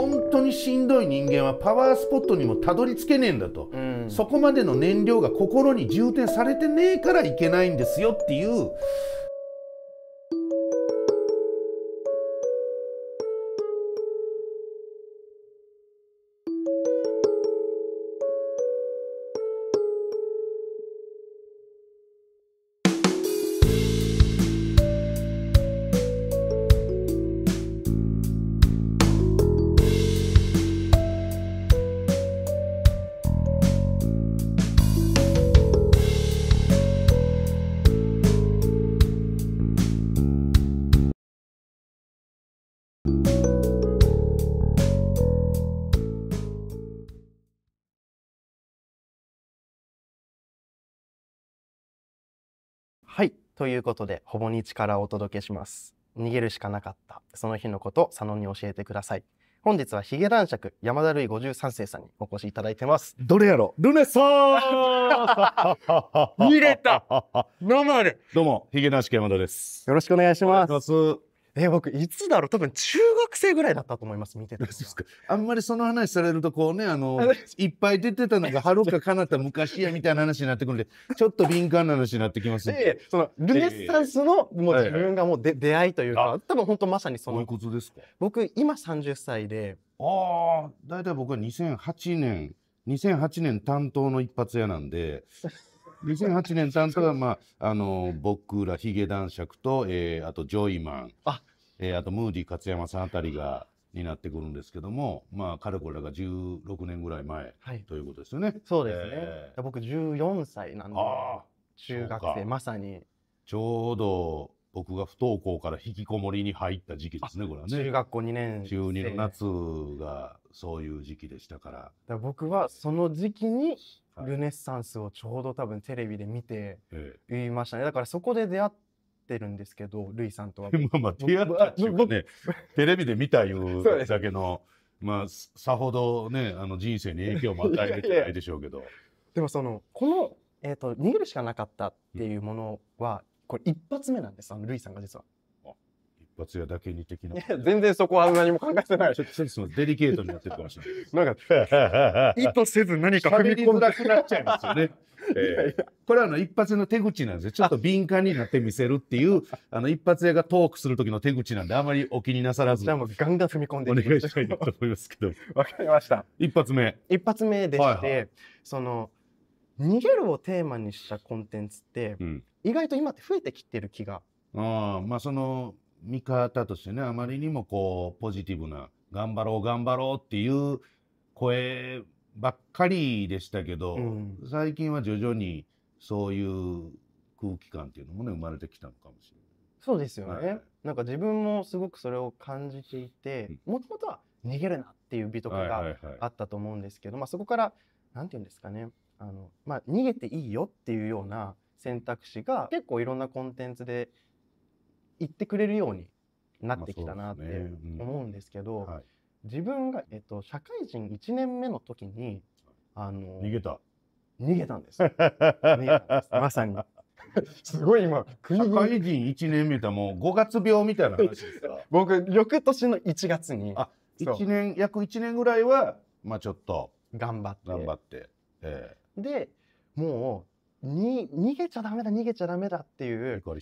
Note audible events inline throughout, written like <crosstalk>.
本当にしんどい人間はパワースポットにもたどり着けねえんだと、うん、そこまでの燃料が心に充填されてねえからいけないんですよっていうということで、ほぼ日からお届けします。逃げるしかなかった。その日のこと、佐野に教えてください。本日はヒゲ男爵山田類53世さんにお越しいただいてます。どれやろルネサー <laughs> 見れた <laughs> 生でどうも、ヒゲ男爵山田です。よろしくお願いします。え、僕、いつだろう多分、中学生ぐらいだったと思います、見てたあんまりその話されると、こうね、あの、いっぱい出てたのが、はるかかなた昔やみたいな話になってくるんで、<laughs> ちょっと敏感な話になってきますね。その、ルネッサンスの、もう自分がもうで、出会いというか、多分本当まさにその。僕、今30歳で。ああ、大体僕は2008年、2008年担当の一発屋なんで、2008 <laughs> 年担当は、まあ、あの僕らヒゲ男爵と、えー、あとジョイマンあえー、あとムーディ勝山さんあたりがになってくるんですけども、まあ、かれこれが16年ぐらい前、はい、ということですよね。そうですね。えー、僕14歳なんで、中学生、まさに。ちょうど僕が不登校から引きこもりに入った時期ですね、これはね。中学校2年生。中2の夏がそういう時期でしたから。だから僕はその時期にルネッサンスをちょうど多分テレビで見て言いましたね。だからそこで出会っってるんですけど、ルイさんとは。<laughs> まあまあ、出会っっていうかね、テレビで見たいうだけの、まあ、さほどね、あの人生に影響も与えるじゃないでしょうけど。いやいやでもその、この、えっ、ー、と、逃げるしかなかったっていうものは、これ一発目なんです、あの、ルイさんが実は。発屋だけに的な。全然そこは何も考えてない。ちょっとセンスのデリケートになってるかもしれない。なんか、意図せず何か踏み込んだくなっちゃいますよね。えー、これはあの一発の手口なんですよ。ちょっと敏感になってみせるっていう、<laughs> あの一発屋がトークする時の手口なんで、あまりお気になさらず。じゃあもうガンガン踏み込んでお願いしたいと思いますけど。<laughs> わかりました。一発目。一発目でして、はいはい、その、逃げるをテーマにしたコンテンツって、うん、意外と今って増えてきてる気が。ああ、まあその、見方としてね、あまりにもこう、ポジティブな、頑張ろう、頑張ろうっていう声ばっかりでしたけど、うん、最近は徐々にそういう空気感っていうのもね、生まれてきたのかもしれない。そうですよね。はい、なんか自分もすごくそれを感じていて、もともとは逃げるなっていう美とかがあったと思うんですけど、まあそこから、なんて言うんですかね、あの、まあ逃げていいよっていうような選択肢が結構いろんなコンテンツで言ってくれるようになってきたなって思うんですけど、まあねうん、自分が、えっと、社会人1年目の時にあの逃げた逃げたんです <laughs> まさに <laughs> すごい今国社会人1年目だもう5月病みたいな話ですか <laughs> 僕翌年の1月にあ1年約1年ぐらいはまあちょっと頑張って頑張って、えー、でもうに逃げちゃダメだ逃げちゃダメだっていう碇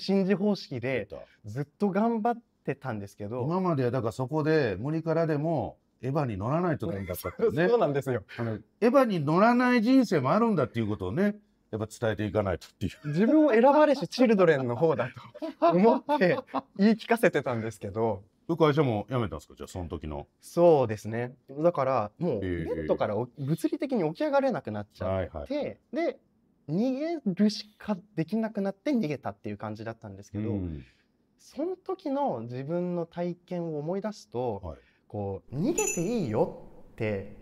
信じ方式でずっと頑張ってたんですけど今までだからそこで無理からでもエヴァに乗らないとダメだったってね <laughs> そうなんですよあのエヴァに乗らない人生もあるんだっていうことをねやっぱ伝えていかないとっていう自分を選ばれしチルドレンの方だと <laughs> 思って言い聞かせてたんですけど会社も辞めたんですかじゃあその時のそうですねだからもうベッドから物理的に起き上がれなくなっちゃって、はいはい、で逃げるしかできなくなって逃げたっていう感じだったんですけど、うん、その時の自分の体験を思い出すと、はい、こう逃げていいよって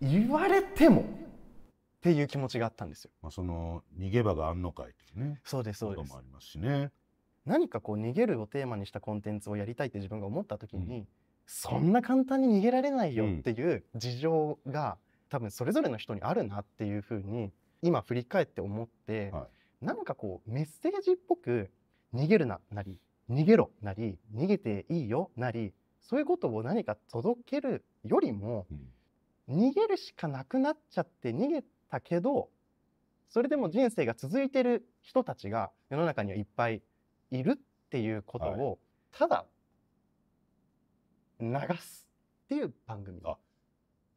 言われても、っていう気持ちがあったんですよ。まあ、その逃げ場があんのかいってね。そうですそうです。もありますしね。何かこう逃げるをテーマにしたコンテンツをやりたいって自分が思った時に、うん、そんな簡単に逃げられないよっていう事情が、多分それぞれの人にあるなっていうふうに今振り返って思って、はい、なんかこうメッセージっぽく逃げるななり逃げろなり逃げていいよなりそういうことを何か届けるよりも、うん、逃げるしかなくなっちゃって逃げたけどそれでも人生が続いてる人たちが世の中にはいっぱいいるっていうことを、はい、ただ流すっていう番組。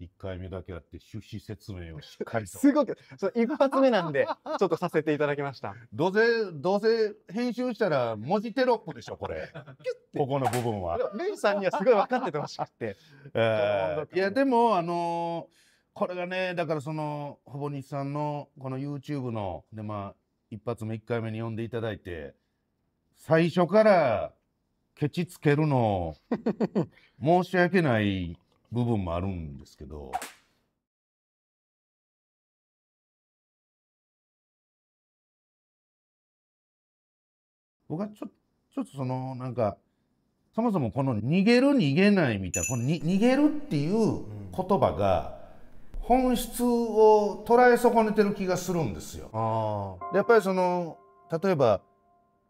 1回目だけあって趣旨説明をしっかりと <laughs> すごくそ一発目なんで <laughs> ちょっとさせていただきましたどうせどうせ編集したら文字テロップでしょこれここの部分はメイさんにはすごい分かっててほしくて、<laughs> えー、いやでもあのー、これがねだからそのほぼ日さんのこの YouTube のでまあ一発目一回目に読んでいただいて最初からケチつけるの申し訳ない部分もあるんですけど。僕はちょちょっとそのなんかそもそもこの逃げる逃げないみたいなこのに逃げるっていう言葉が本質を捉え損ねてる気がするんですよ。あでやっぱりその例えば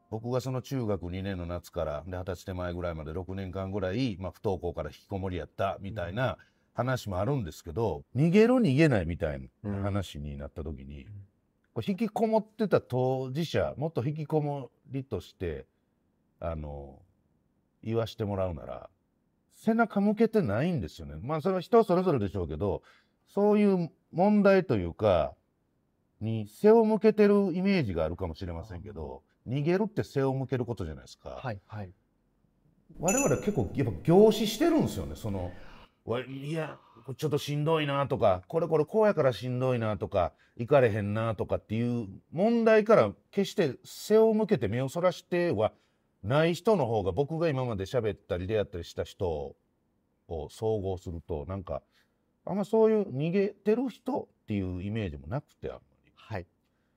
僕がその中学2年の夏からで二十歳手前ぐらいまで6年間ぐらい、まあ、不登校から引きこもりやったみたいな話もあるんですけど、逃げろ逃げないみたいな話になった時に、うん、引きこもってた当事者もっと引きこもりとしてあの言わしてもらうなら背中向けてないんですよね。まあそれは人それぞれでしょうけどそういう問題というかに背を向けてるイメージがあるかもしれませんけど。逃げるって背を向けることじゃないですか。はいはい、我々結構やっぱ凝視してるんですよねそのいやちょっとしんどいなとかこれこれこうやからしんどいなとか行かれへんなとかっていう問題から決して背を向けて目をそらしてはない人の方が僕が今まで喋ったり出会ったりした人を総合するとなんかあんまそういう逃げてる人っていうイメージもなくてあんまり。はい、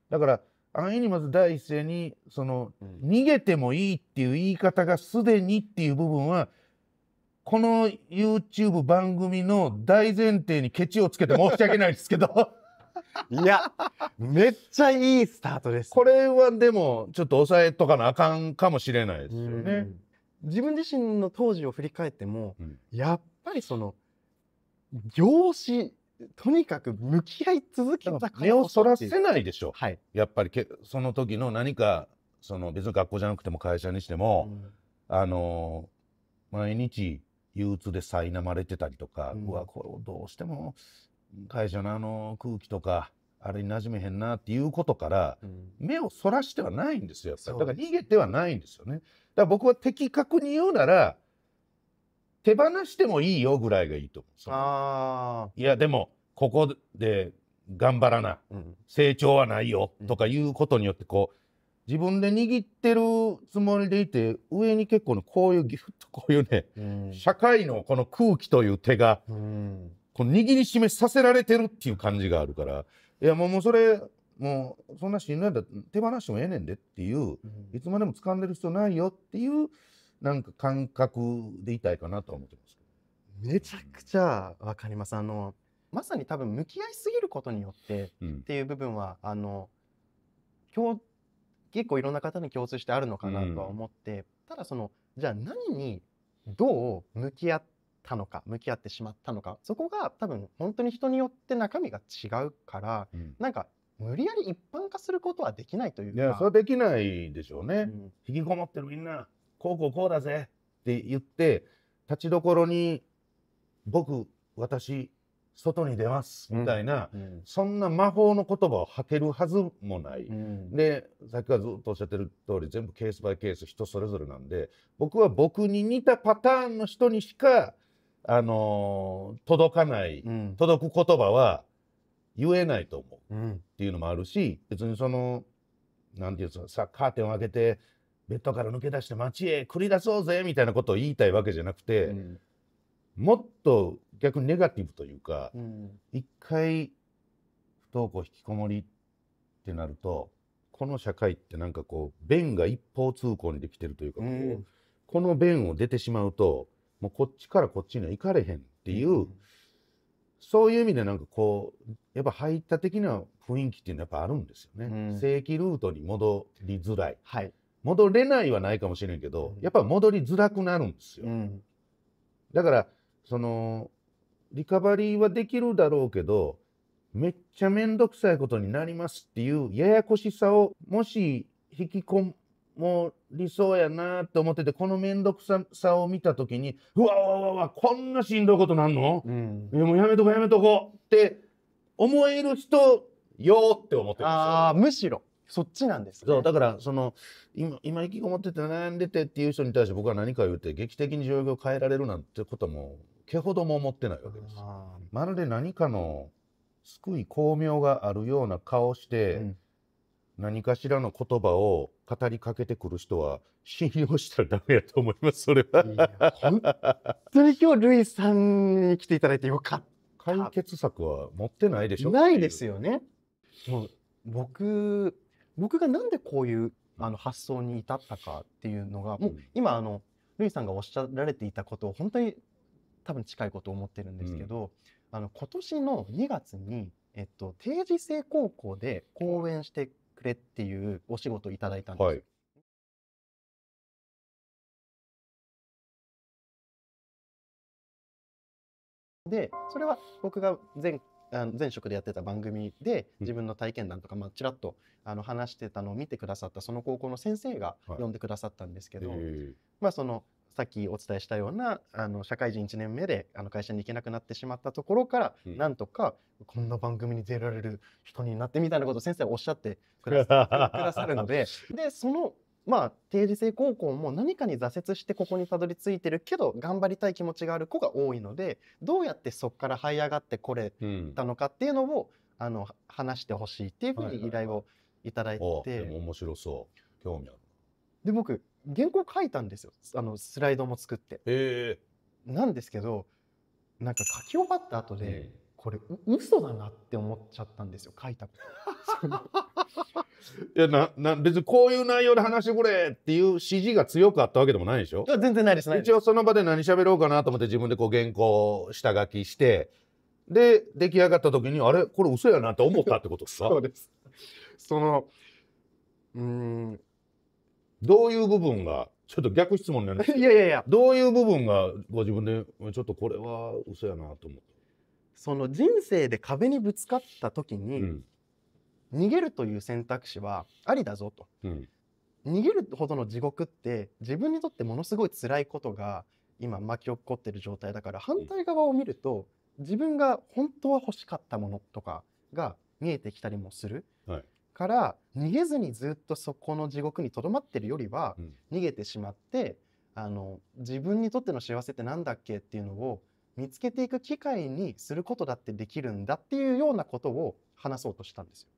だから安易にまず第一声にその、うん、逃げてもいいっていう言い方がすでにっていう部分はこの YouTube 番組の大前提にケチをつけて申し訳ないですけどいやめっちゃいいスタートです、ね、これはでもちょっと抑えとかなあかんかもしれないですよね。自分自身の当時を振り返っても、うん、やっぱりその業種とにかく向き合い続けた目をそらせないでしょ、はい、やっぱりけその時の何かその別に学校じゃなくても会社にしても、うん、あの毎日憂鬱で苛まれてたりとか、うん、わこれどうしても会社のあの空気とかあれに馴染めへんなっていうことから、うん、目をそらしてはないんですよだから逃げてはないんですよね。だから僕は的確に言うなら手放してもいいよぐらいがいいと思う。いやでもここで頑張らな、うん、成長はないよとかいうことによってこう自分で握ってるつもりでいて上に結構のこういうギフッとこういうね、うん、社会のこの空気という手が、うん、この握りしめさせられてるっていう感じがあるからいやもうもうそれもうそんなしんどいんだ手放してもええねんでっていう、いつまでも掴んでる必要ないよっていうなんか感覚でいたいかなと思ってますめちゃくちゃわかりますあのまさに多分向き合いすぎることによってっていう部分は、うん、あの今日、結構いろんな方に共通してあるのかなとは思って、うん、ただそのじゃあ何にどう向き合ったのか向き合ってしまったのかそこが多分本当に人によって中身が違うから、うん、なんか無理やり一般化することはできないというかいやそれはできないでしょうね、うん、引きこもってるみんなこうこうこうだぜって言って、立ちどころに、僕、私、外に出ますみたいな、うんうん、そんな魔法の言葉を吐けるはずもない、うん、でさっきからずっとおっしゃってる通り全部ケースバイケース人それぞれなんで僕は僕に似たパターンの人にしか、あのー、届かない、届く言葉は言えないと思う、っていうのもあるし別にその何て言うんですかさカーテンを開けてベッドから抜け出して街へ繰り出そうぜみたいなことを言いたいわけじゃなくて、うん、もっと逆にネガティブというか、うん、一回不登校引きこもりってなるとこの社会ってなんかこう弁が一方通行にできてるというか、うん、この弁を出てしまうともうこっちからこっちには行かれへんっていう、そういう意味でなんかこうやっぱ排他的な雰囲気っていうのはやっぱあるんですよね。正規ルートに戻りづらい、はい戻れないはないかもしれんけど、やっぱ戻りづらくなるんですよ。うん、だからそのリカバリーはできるだろうけどめっちゃ面倒くさいことになりますっていうややこしさをもし引きこもりそうやなと思っててこの面倒くささを見た時にうわわわわこんなしんどいことなんの、うん、もうやめとこやめとこって思える人よって思ってるんですよ。あむしろそっちなんです、ね、そうだからその今今意気こもってて悩んでてっていう人に対して僕は何か言って劇的に状況を変えられるなんてことも毛ほども思ってないわけです。まるで何かの救い巧妙があるような顔して、うん、何かしらの言葉を語りかけてくる人は信用したらダメやと思いますそれは。本当に今日ルイさんに来ていただいてよかった。解決策は持ってないでしょないですよね。もう僕僕がなんでこういうあの発想に至ったかっていうのが、もう今あのルイさんがおっしゃられていたことを本当に多分近いことを思ってるんですけど、うん、あの今年の2月に、えっと、定時制高校で講演してくれっていうお仕事をいただいたんです。はいでそれは僕が前あの前職でやってた番組で自分の体験談とか、まあ、ちらっとあの話してたのを見てくださったその高校の先生が呼んでくださったんですけど、はいまあ、そのさっきお伝えしたようなあの社会人1年目であの会社に行けなくなってしまったところから、なんとかこんな番組に出られる人になってみたいなことを先生はおっしゃってくださくださるので <laughs> でそのまあ定時制高校も何かに挫折してここにたどり着いてるけど頑張りたい気持ちがある子が多いのでどうやってそこから這い上がってこれたのかっていうのを、うん、あの話してほしいっていうふうに依頼をいただいて、はいはいはい、面白そう興味あるで僕原稿書いたんですよあのスライドも作って、えなんですけどなんか書き終わった後で、うんこれ嘘だなって思っちゃったんですよ書いた <laughs> いやなな別にこういう内容で話してくれっていう指示が強くあったわけでもないでしょ全然ないです一応その場で何喋ろうかなと思って自分でこう原稿下書きしてで出来上がった時にあれこれ嘘やなって思ったってことさ <laughs> そうですそのうんどういう部分がちょっと逆質問なんですけど <laughs> いやいやいやどういう部分がご自分でちょっとこれは嘘やなと思っその人生で壁にぶつかった時に、うん逃げるという選択肢はありだぞと、うん、逃げるほどの地獄って自分にとってものすごい辛いことが今巻き起こってる状態だから反対側を見ると自分が本当は欲しかったものとかが見えてきたりもする、はい、から逃げずにずっとそこの地獄にとどまってるよりは、逃げてしまってあの自分にとっての幸せって何だっけっていうのを見つけていく機会にすることだってできるんだっていうようなことを話そうとしたんですよ。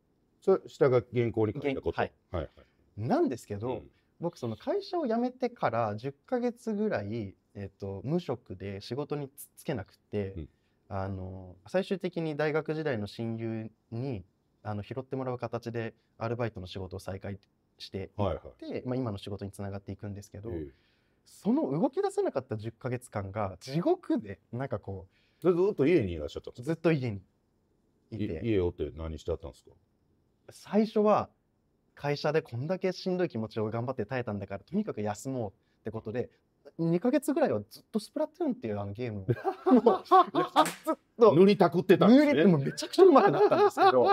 それ下が原稿に書いたこと、はい、はいなんですけど、うん、僕その会社を辞めてから10ヶ月ぐらい、えーと、無職で仕事につつけなくて、うん、あの最終的に大学時代の親友にあの拾ってもらう形でアルバイトの仕事を再開してはいはい、まあ、今の仕事につながっていくんですけど。えーその動き出せなかった10か月間が地獄でなんかこうずっと家にいらっしゃったずっと家にいて家をって何してあったんですか最初は会社でこんだけしんどい気持ちを頑張って耐えたんだからとにかく休もうってことで2か月ぐらいはずっとスプラトゥーンっていうあのゲームを <laughs> ずっと塗りたくってたんです、ね、塗りってもめちゃくちゃうまくなったんですけど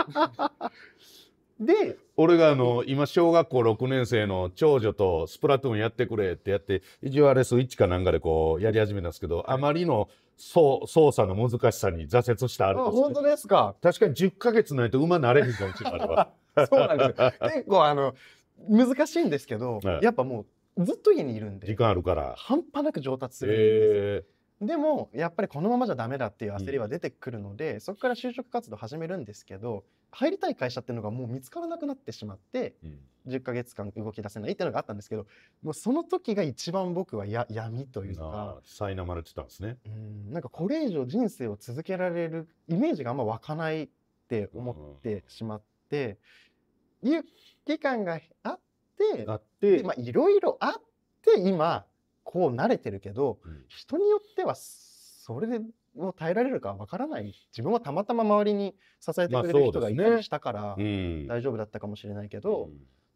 で、俺があの、今、小学校6年生の長女とスプラトゥーンやってくれってやって、一応あれ、スイッチかなんかでこう、やり始めたんですけど、あまりの操作の難しさに挫折したあれで本当ですか確かに10ヶ月ないと馬なれへんかもしれない。<laughs> そうなんです結構あの、難しいんですけど、はい、やっぱもう、ずっと家にいるんで。時間あるから。半端なく上達するんですえーでもやっぱりこのままじゃダメだっていう焦りは出てくるので、うん、そこから就職活動始めるんですけど入りたい会社っていうのがもう見つからなくなってしまって、うん、10ヶ月間動き出せないっていうのがあったんですけどもうその時が一番僕はや闇というか苛まれてたんですねうんなんかこれ以上人生を続けられるイメージがあんま湧かないって思ってしまって、いう期間があってあって、まあ、いろいろあって今こう慣れてるけど、うん、人によってはそれを耐えられるかわからない自分はたまたま周りに支えてくれる人がいたりしたから、大丈夫だったかもしれないけど、うん、っ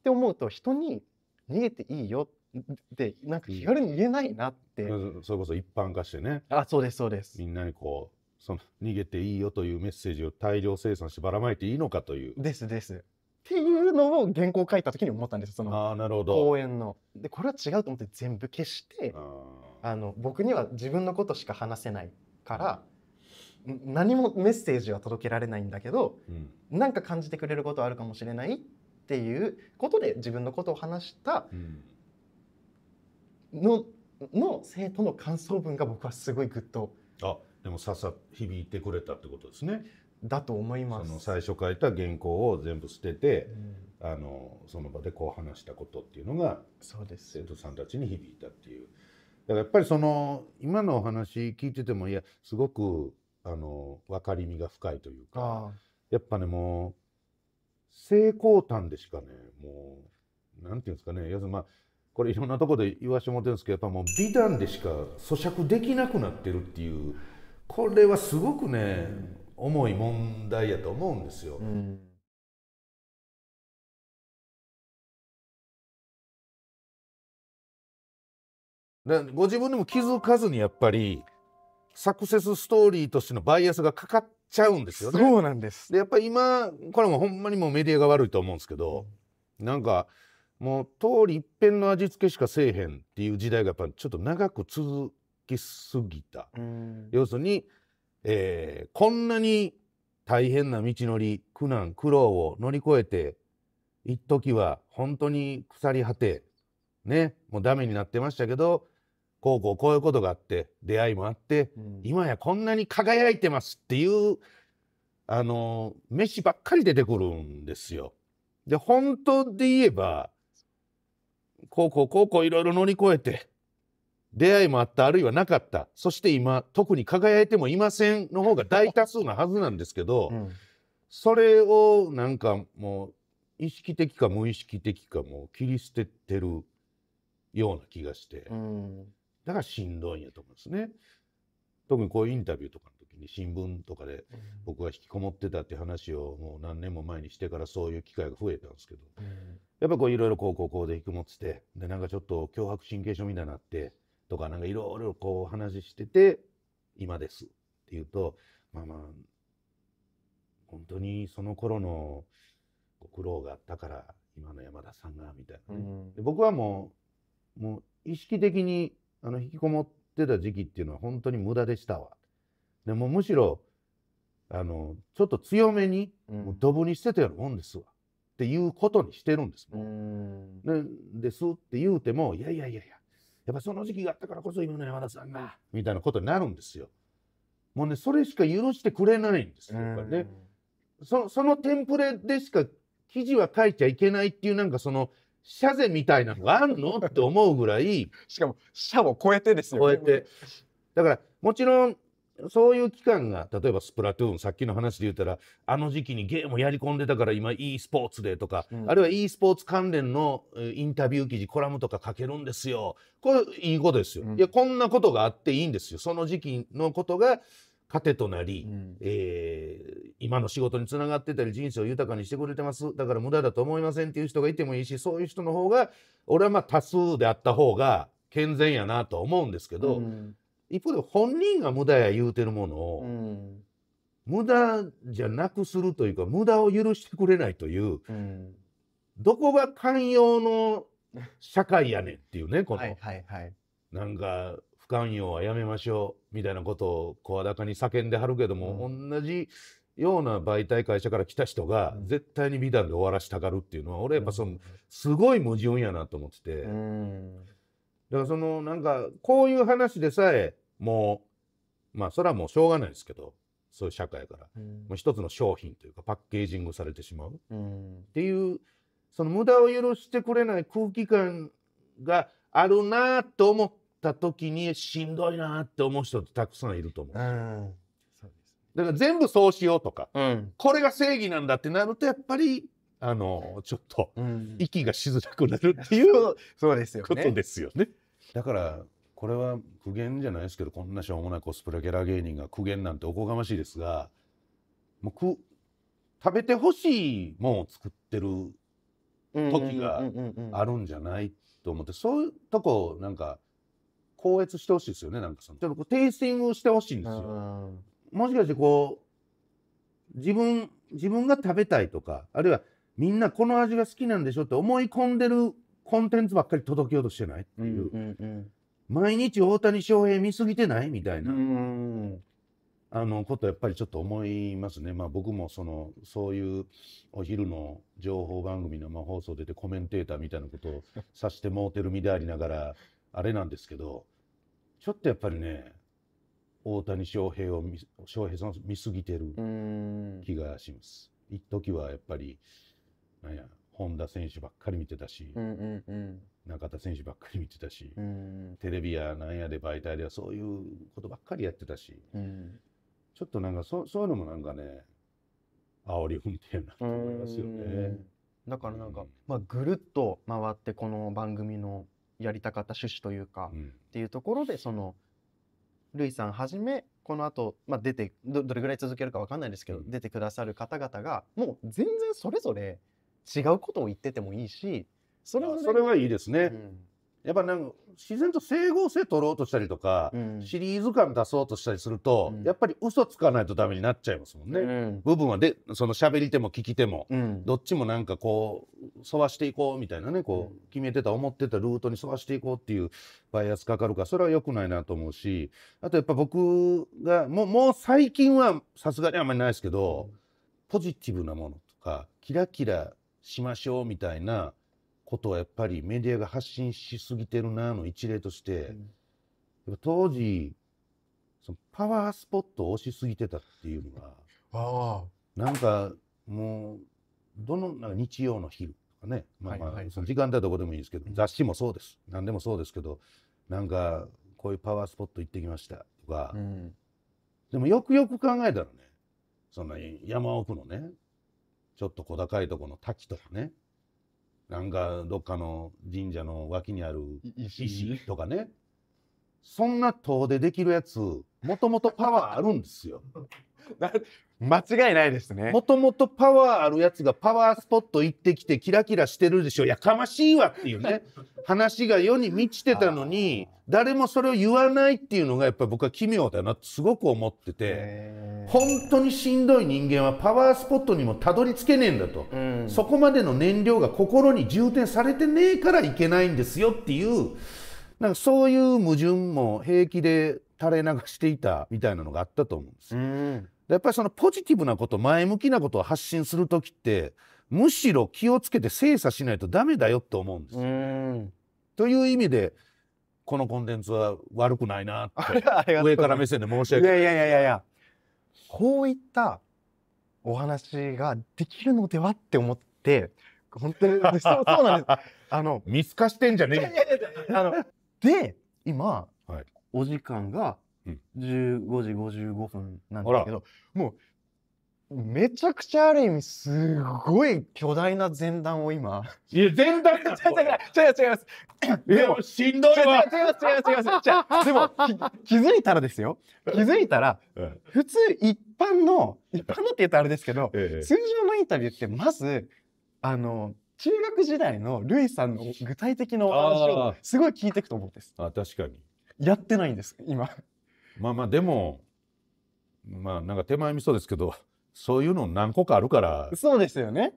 て思うと人に逃げていいよってなんか気軽に言えないなって、うん、それこそ一般化してねあそうですそうですみんなにこうその逃げていいよというメッセージを大量生産してばらまいていいのかというですですっていうのを原稿書いた時に思ったんですそのあなるほど。公演の。でこれは違うと思って全部消してあの僕には自分のことしか話せないから何もメッセージは届けられないんだけどうんなんか感じてくれることあるかもしれないっていうことで自分のことを話したうんのの生徒の感想文が僕はすごいグッとあでもささ響いてくれたってことですね。だと思いますその最初書いた原稿を全部捨てて、うん、あのその場でこう話したことっていうのがそうです生徒さんたちに響いたっていうだからやっぱりその今のお話聞いててもいやすごくあの分かりみが深いというかやっぱねもう成功端でしかねもうなんていうんですかね要するにまあこれいろんなとこで言わしてもらってるんですけどやっぱもう美談でしか咀嚼できなくなってるっていうこれはすごくね、うん重い問題やと思うんですよ。うんご自分でも気づかずにやっぱりサクセスストーリーとしてのバイアスがかかっちゃうんですよね。そうなんですでやっぱり今これもほんまにもうメディアが悪いと思うんですけど、なんかもう通り一遍の味付けしかせえへんっていう時代がやっぱちょっと長く続きすぎた。要するにえー、こんなに大変な道のり苦難苦労を乗り越えて一時は本当に腐り果てねもうダメになってましたけどこうこうこういうことがあって出会いもあって、うん、今やこんなに輝いてますっていうあの飯ばっかり出てくるんですよ。で本当で言えばこうこうこうこういろいろ乗り越えて出会いもあったあるいはなかったそして今特に輝いてもいませんの方が大 <laughs> 多数なはずなんですけど、うん、それをなんかもう意識的か無意識的かもう切り捨ててるような気がして、うん、だからしんどいんやと思うんですね。特にこういうインタビューとかの時に新聞とかで僕が引きこもってたって話をもう何年も前にしてからそういう機会が増えたんですけど、うん、やっぱこういろいろこうこうこうで引きもっててでなんかちょっと脅迫神経症みたいになって。とかなんかいろいろこう話してて今ですって言うとまあまあ本当にその頃のご苦労があったから今の山田さんがみたいなね、うん、で僕はもうもう意識的にあの引きこもってた時期っていうのは本当に無駄でしたわでもむしろあのちょっと強めにもうドブに捨てたようなもんですわ、っていうことにしてるんですもん。でですって言うてもいやいやいやいややっぱその時期があったからこそ今の山田さんがみたいなことになるんですよ。もうねそれしか許してくれないんですよ。ね、そそのテンプレでしか記事は書いちゃいけないっていうなんかその社税みたいなのがあるのって思うぐらい <laughs> しかも社を超えてですよ超えてだからもちろんそういう期間が、例えばスプラトゥーン、さっきの話で言ったら、あの時期にゲームをやり込んでたから今 e スポーツでとか、うん、あるいは e スポーツ関連のインタビュー記事、コラムとか書けるんですよ。これいいことですよ。うん、いや、こんなことがあっていいんですよ。その時期のことが糧となり、うん、えー、今の仕事につながってたり、人生を豊かにしてくれてます。だから無駄だと思いませんっていう人がいてもいいし、そういう人の方が、俺はまあ多数であった方が健全やなと思うんですけど、うん一方で本人が無駄や言うてるものを、無駄じゃなくするというか無駄を許してくれないという、うん、どこが寛容の社会やねんっていうねこの、はいはいはい、なんか不寛容はやめましょうみたいなことを声高に叫んではるけども、うん、同じような媒体会社から来た人が絶対に美談で終わらしたがるっていうのは、俺やっぱそのすごい矛盾やなと思ってて、だからそのなんかこういう話でさえもうまあそれはもうしょうがないですけどそういう社会から、うん、もう一つの商品というかパッケージングされてしまう、っていうその無駄を許してくれない空気感があるなと思った時にしんどいなって思う人ってたくさんいると思う。うんだから全部そうしようとか、うん、これが正義なんだってなるとやっぱりあのちょっと息がしづらくなるっていう、そうですよ、ことですよね。だからこれは苦言じゃないですけどこんなしょうもないコスプレキャラ芸人が苦言なんておこがましいですがもう食べてほしいもんを作ってる時があるんじゃないと思ってそういうとこなんか高閲してほしいですよねなんかそのちょっとテイスティングしてほしいんですよ。もしかしてこう自分自分が食べたいとかあるいはみんなこの味が好きなんでしょって思い込んでるコンテンツばっかり届けようとしてないっていう。うんうんうん毎日大谷翔平見すぎてないみたいなあのことやっぱりちょっと思いますね。まあ、僕もそのそういうお昼の情報番組のま放送出てコメンテーターみたいなことを <laughs> さしてもうてる身でありながらあれなんですけどちょっとやっぱりね大谷翔平を翔平さん見すぎてる気がします。一時はやっぱりなんや本田選手ばっかり見てたし、うんうんうん中田選手ばっかり見てたし、うん、テレビやなんやで媒体ではそういうことばっかりやってたし、うん、ちょっとなんかそそういうのもなんかね煽り運転なと思いますよね。だからなんか、うん、まあ、ぐるっと回ってこの番組のやりたかった趣旨というか、っていうところでそのルイさんはじめこの後、まあ出てどれぐらい続けるか分かんないですけど、出てくださる方々がもう全然それぞれ違うことを言っててもいいしそれはそれはいいですね、やっぱなんか自然と整合性取ろうとしたりとか、うん、シリーズ感出そうとしたりすると、うん、やっぱり嘘つかないとダメになっちゃいますもんね。うん、部分はでその喋り手も聞き手も、どっちもなんかこう沿わしていこうみたいなねこう決めてた思ってたルートに沿わしていこうっていうバイアスかかるからそれは良くないなと思うしあとやっぱ僕がもうもう最近はさすがにあんまりないですけど、ポジティブなものとかキラキラしましょうみたいな。ことはやっぱりメディアが発信しすぎてるなの一例として、うん、当時そのパワースポットを押しすぎてたっていうのがなんかもうどのなんか日曜の昼とかね、まあその時間帯どこでもいいですけど、雑誌もそうです何でもそうですけどなんかこういうパワースポット行ってきましたとか、うん、でもよくよく考えたらねそんな山奥のねちょっと小高いとこの滝とかねなんかどっかの神社の脇にある石とかねそんな遠でできるやつもともとパワーあるんですよ。<laughs> 間違いないですね。もともとパワーあるやつがパワースポット行ってきてキラキラしてるでしょやかましいわっていうね <laughs> 話が世に満ちてたのに誰もそれを言わないっていうのがやっぱ僕は奇妙だなってすごく思ってて本当にしんどい人間はパワースポットにもたどり着けねえんだと。うん、そこまでの燃料が心に充填されてねえからいけないんですよっていうなんかそういう矛盾も平気で垂れ流していたみたいなのがあったと思うんですよ。やっぱりそのポジティブなこと前向きなことを発信する時ってむしろ気をつけて精査しないとダメだよって思うんですよ。という意味でこのコンテンツは悪くないなって <laughs> 上から目線で申し訳ない。いやいやいやいやこういったお話ができるのではって思って、本当に、<laughs> そうそうなんです。あの、見透かしてんじゃねえあの、で、今、はい、お時間が15時55分なんですけど、もう、めちゃくちゃある意味すごい巨大な前段を今いや前段違う違う違いますでもしんどいわ違う違う違う違うでも気づいたらですよ気づいたら、普通一般の一般のって言うとあれですけど、通常のインタビューってまずあの中学時代のルイさんの具体的なお話をすごい聞いていくと思うんですあ確かにやってないんです今まあまあでもまあなんか手前味噌ですけどそういうの何個かあるからそうですよね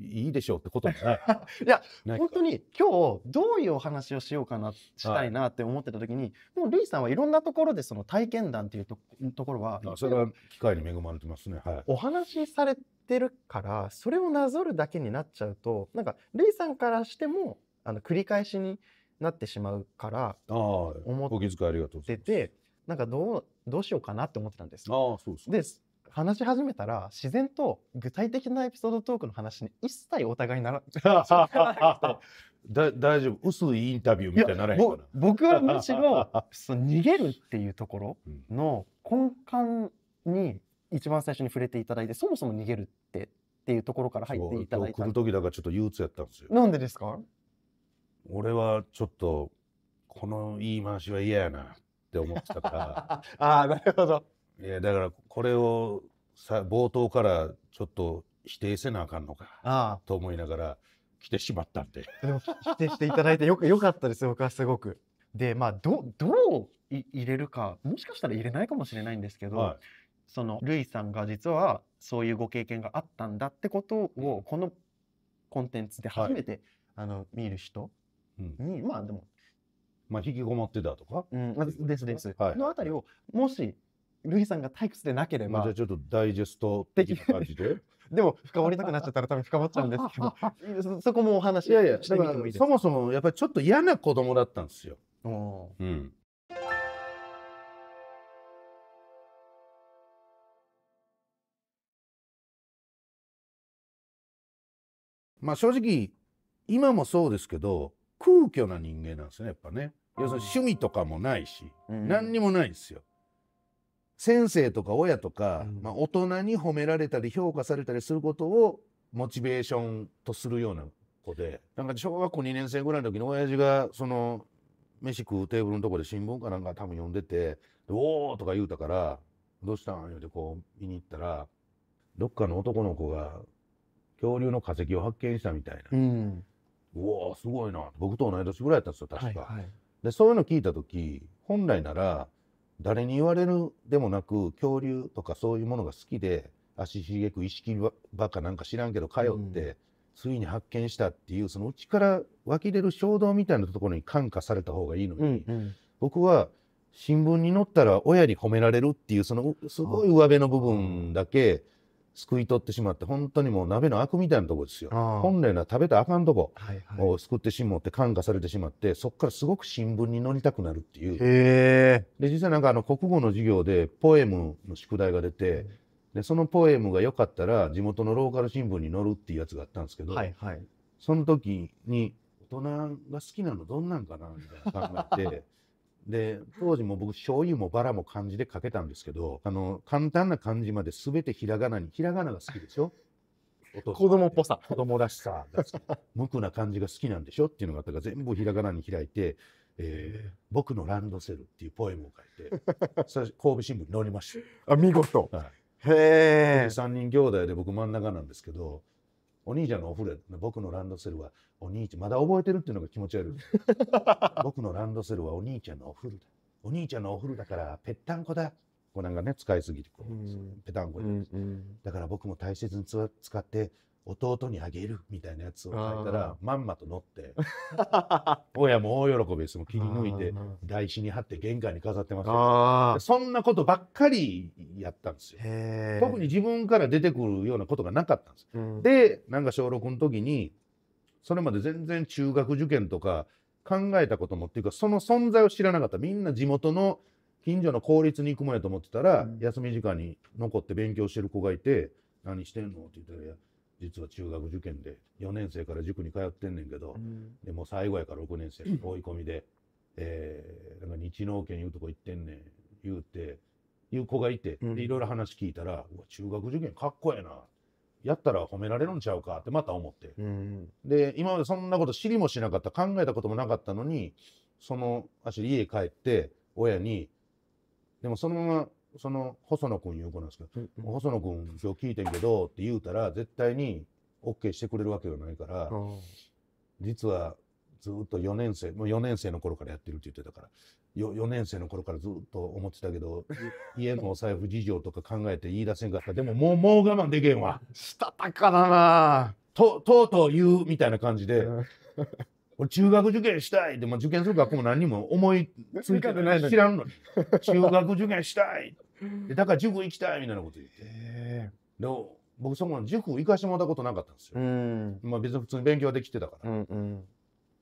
いいでしょうってこともない <laughs> いや本当に今日どういうお話をしようかなしたいなって思ってた時に、はい、もうルイさんはいろんなところでその体験談っていうとところはそれは機会に恵まれてますね、はい、お話しされてるからそれをなぞるだけになっちゃうとなんかルイさんからしてもあの繰り返しになってしまうから思っててなんかどうどうしようかなって思ってたんです。あそうです話し始めたら自然と具体的なエピソードトークの話に一切お互いなら <laughs> だ大丈夫薄いインタビューみたいにならへんかな僕はむしろ <laughs> その逃げるっていうところの根幹に一番最初に触れていただいてそもそも逃げるってっていうところから入っていただいた来る時だからちょっと憂鬱やったんですよなんでですか俺はちょっとこの言い回しは嫌やなって思ってたから <laughs> ああなるほどいやだからこれをさ冒頭からちょっと否定せなあかんのかと思いながら来てしまったんで。でも否定していただいてよよかったです僕はすごく。でまあどどう入れるかもしかしたら入れないかもしれないんですけど、はい、そのルイさんが実はそういうご経験があったんだってことをこのコンテンツで初めて、はい、あの見る人に、うん、まあでもまあ、引きこもってたとか、うん、ですです、はい、のあたりをもしルイさんが退屈でなければ。じゃあちょっとダイジェスト的な感じで。<laughs> でも深掘りたくなっちゃったら多分深まっちゃうんですけどそ、そこもお話いやいや、かそもそもやっぱりちょっと嫌な子供だったんですよ。うん。まあ正直今もそうですけど空虚な人間なんですねやっぱね要するに趣味とかもないし、うん、何にもないんですよ。先生とか親とか、まあ、大人に褒められたり評価されたりすることをモチベーションとするような子でなんか小学校2年生ぐらいの時に親父がその飯食うテーブルのとこで新聞かなんか多分読んでて「おお!」とか言うたから「どうしたん?」言うてこう見に行ったらどっかの男の子が恐竜の化石を発見したみたいな「うん、おおすごいな」僕と同い年ぐらいやったんですよ確か。はいはい、でそういうの聞いた時本来なら誰に言われるでもなく恐竜とかそういうものが好きで足しげく意識ばかなんか知らんけど通って、うん、ついに発見したっていうその内から湧き出る衝動みたいなところに感化された方がいいのに、うんうん、僕は新聞に載ったら親に褒められるっていうそのすごい上辺の部分だけ救い取ってしまって本当にもう鍋の悪みたいなとこですよ本来な食べたあかんとこを救ってしもって感化されてしまってそこからすごく新聞に載りたくなるっていうで実際なんかあの国語の授業でポエムの宿題が出てでそのポエムが良かったら地元のローカル新聞に載るっていうやつがあったんですけど、はいはい、その時に大人が好きなのどんなんかなみたいな考えて。で当時も僕醤油もバラも漢字で書けたんですけどあの簡単な漢字まで全てひらがなにひらがなが好きでしょ子供っぽさ子供らしさ <laughs> 無垢な感じが好きなんでしょっていうのがあったから全部ひらがなに開いて「えー、僕のランドセル」っていうポエムを書いて <laughs> 神戸新聞に載りましたあ見事、はい、へえ3人兄弟で僕真ん中なんですけどお兄ちゃんのお風呂や僕のランドセルはお兄ちゃんまだ覚えてるっていうのが気持ち悪い <laughs> 僕のランドセルはお兄ちゃんのお風呂だお兄ちゃんのお風呂だからぺったんこだこうなんかね使いすぎてこう、ぺたんこでだから僕も大切に使って弟にあげるみたいなやつを書いたらまんまと乗って <laughs> 親も大喜びですも切り抜いて台紙に貼って玄関に飾ってますそんなことばっかりやったんですよ特に自分から出てくるようなことがなかったんです、うん、でなんか小6の時にそれまで全然中学受験とか考えたこともっていうかその存在を知らなかったみんな地元の近所の公立に行くもんやと思ってたら、うん、休み時間に残って勉強してる子がいて「何してんの?」って言ったら「実は中学受験で4年生から塾に通ってんねんけど、うん、でも最後やから6年生追い込みで、えー、なんか日農研いうとこ行ってんねん言うていう子がいていろいろ話聞いたら、うん、中学受験かっこええなやったら褒められるんちゃうかってまた思って、うん、で今までそんなこと知りもしなかった考えたこともなかったのにその足家帰って親にでもそのままその細野君いう子なんですけど、うん、細野君今日聞いてんけどって言うたら絶対に OK してくれるわけがないから、実はずっと4年生もう4年生の頃からやってるって言ってたから 4, 4年生の頃からずっと思ってたけど <laughs> 家のお財布事情とか考えて言い出せんかったでももうもう我慢できへんわしたたかだなととうとう言うみたいな感じで俺中学受験したいって、まあ、受験する学校も何にも思いついてない知らんのに中学受験したいでだから塾行きたいみたいなこと言ってで僕そこの塾行かしてもらったことなかったんですよ、まあ、別に普通に勉強はできてたから、うんうん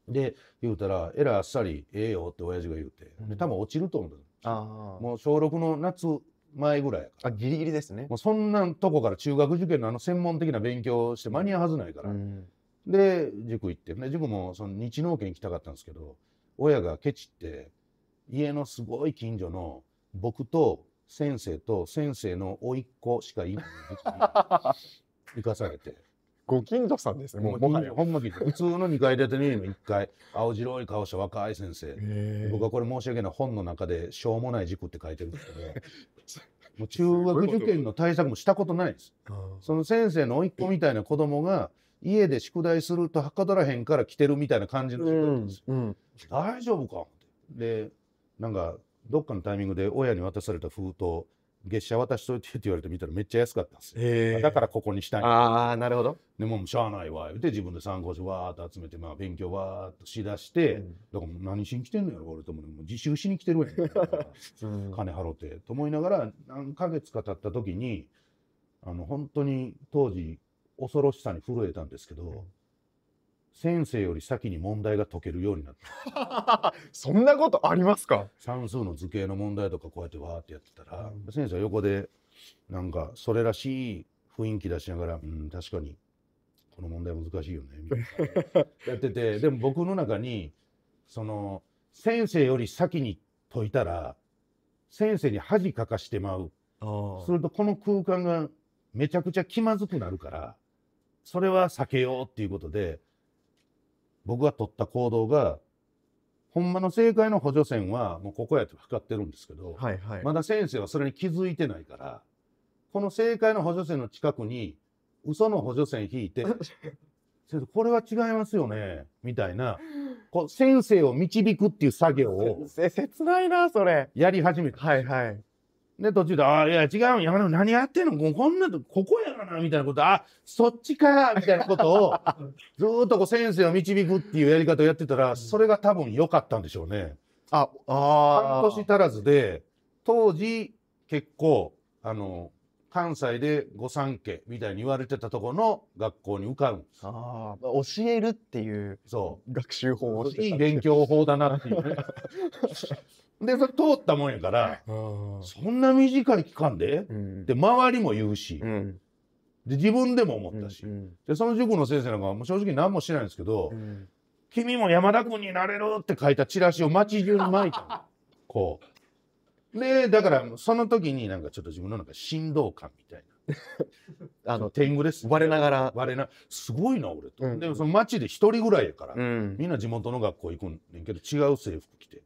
で言うたら「えらいあっさりええよ」って親父が言うてで多分落ちると思う、うん、あもう小6の夏前ぐらいあギリギリですねもうそんなとこから中学受験のあの専門的な勉強して間に合うはずないから、うん、で塾行ってね塾もその日農研行きたかったんですけど親がケチって家のすごい近所の僕と先生と先生の甥っ子しか <laughs> かされて。ご近所さんですね、もうもはや。ほんま普通の2階建てに家1階、青白い顔した若い先生。僕はこれ申し訳ない本の中で「しょうもない事故」って書いてるんですけど、<laughs> もう中学受験の対策もしたことないです。その先生の甥っ子みたいな子供が家で宿題するとはかどらへんから来てるみたいな感じの人なんですよ。うんうん、大丈夫かでなんかどっかのタイミングで親に渡された封筒月謝渡しといてって言われてみたらめっちゃ安かったんですよ、えー、だからここにしたいああなるほどでもうしゃあないわ言て自分で参考書わーっと集めて、まあ、勉強わーっとしだして、うん、だから何しに来てんのやろ俺ともも自習しに来てるわよ、うん、金払ってと思いながら何ヶ月か経った時にあの本当に当時恐ろしさに震えたんですけど、うん先生より先に問題が解けるようになった <laughs> そんなことありますか算数の図形の問題とかこうやってわーってやってたら、うん、先生は横でなんかそれらしい雰囲気出しながら「うん確かにこの問題難しいよね」みたいなやってて <laughs> でも僕の中にその先生より先に解いたら先生に恥かかしてまうするとこの空間がめちゃくちゃ気まずくなるからそれは避けようっていうことで。僕が取った行動が、ほんまの正解の補助線はもうここやとかってるんですけど、はいはい、まだ先生はそれに気づいてないから、この正解の補助線の近くに嘘の補助線引いて、<laughs> 先生これは違いますよね、みたいな、<laughs> こう先生を導くっていう作業を。切ないな、それ。やり始めた。はいはい。で、途中で、あいや、違う、山根何やってんのこんなと、ここやがな、みたいなこと、あ、そっちか、みたいなことを、<laughs> ずっとこう先生を導くっていうやり方をやってたら、それが多分良かったんでしょうね。あ、あ半年足らずで、当時、結構、あの、関西で御三家みたいに言われてたところの学校に受かるんです。ああ、教えるっていうそう学習法をいい勉強法だなっていうね。<laughs> でそれ通ったもんやから、そんな短い期間で、うん、で周りも言うし、うん、で自分でも思ったし、うんうん、でその塾の先生なんかは正直何もしないんですけど、うん、君も山田君になれるって書いたチラシを街中に巻いた <laughs> こう。でだからその時になんかちょっと自分のなんか振動感みたいな <laughs> あの天狗です、われながられなすごいな俺と、うん、でもその街で一人ぐらいやから、みんな地元の学校行くんねんけど違う制服着て、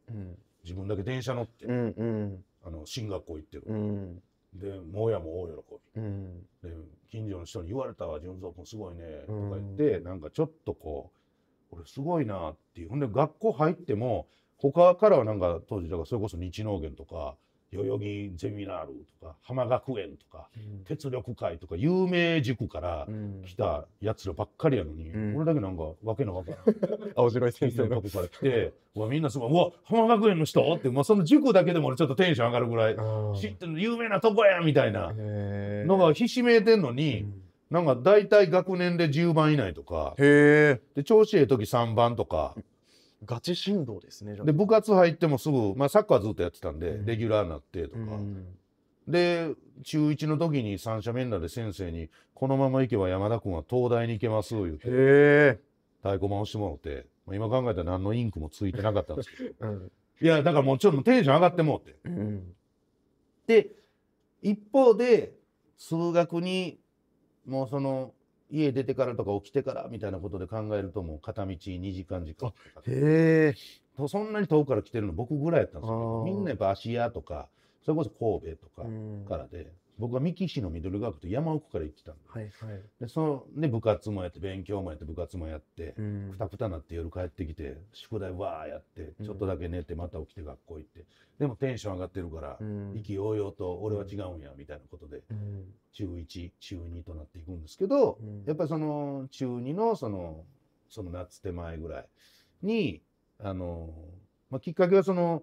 自分だけ電車乗って、うんうん、あの進学校行ってる、うん、でもやも大喜び、うん、で近所の人に言われたわ純三君すごいねとか言って、うん、なんかちょっとこう俺すごいなっていうほんで学校入っても他からはなんか当時だからそれこそ日農研とか代々木ゼミナールとか浜学園とか、鉄力会とか有名塾から来たやつらばっかりやのに、俺だけなんかわけのわからん <laughs> 青白い先生のら来てわみんなすごいうわ浜学園の人?」って、まあ、その塾だけでも俺ちょっとテンション上がるぐらい知ってる有名なとこやみたいなのがひしめいてんのに。なんか大体学年で10番以内とかで調子ええ時3番とかガチ振動ですねで部活入ってもすぐ、まあ、サッカーずっとやってたんで、うん、レギュラーになってとか、うん、で中1の時に三者面談で先生に「このまま行けば山田君は東大に行けます」言って太鼓回押してもらって、まあ、今考えたら何のインクもついてなかったんですけど、<laughs> うん、いやだからもうちょっとテンション上がってもうて。で一方で数学にもうその家出てからとか起きてからみたいなことで考えるともう片道2時間時間へえそんなに遠くから来てるの僕ぐらいやったんですけどみんなやっぱ芦屋とかそれこそ神戸とかからで僕は三木市のミドル学と山奥から行ってたんで,、はいはいでそのね、部活もやって勉強もやって部活もやってくたくたなって夜帰ってきて宿題わーやってちょっとだけ寝てまた起きて学校行って、でもテンション上がってるから意気揚々と俺は違うんやみたいなことで、中1中2となっていくんですけど、やっぱりその中2のそのその夏手前ぐらいにあの、まあ、きっかけはその